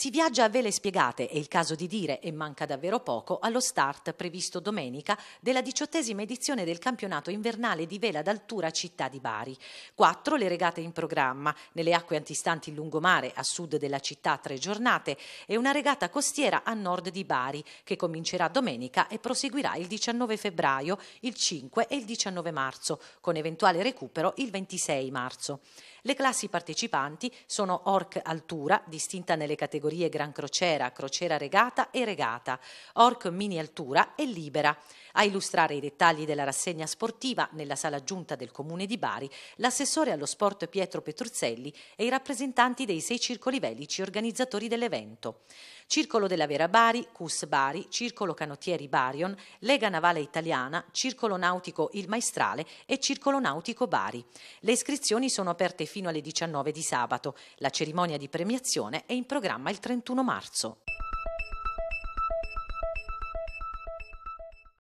Si viaggia a vele spiegate, è il caso di dire, e manca davvero poco, allo start previsto domenica della diciottesima edizione del campionato invernale di vela d'altura città di Bari. Quattro le regate in programma, nelle acque antistanti in lungomare a sud della città tre giornate e una regata costiera a nord di Bari che comincerà domenica e proseguirà il 19 febbraio, il 5 e il 19 marzo, con eventuale recupero il 26 marzo. Le classi partecipanti sono Orc Altura, distinta nelle categorie categorie Gran Crociera, Crociera Regata e Regata, Orc Mini Altura e Libera. A illustrare i dettagli della rassegna sportiva nella sala giunta del Comune di Bari, l'assessore allo sport Pietro Petruzzelli e i rappresentanti dei sei circoli velici organizzatori dell'evento. Circolo della Vera Bari, CUS Bari, Circolo Canottieri Barion, Lega Navale Italiana, Circolo Nautico Il Maestrale e Circolo Nautico Bari. Le iscrizioni sono aperte fino alle 19 di sabato. La cerimonia di premiazione è in programma il 31 marzo.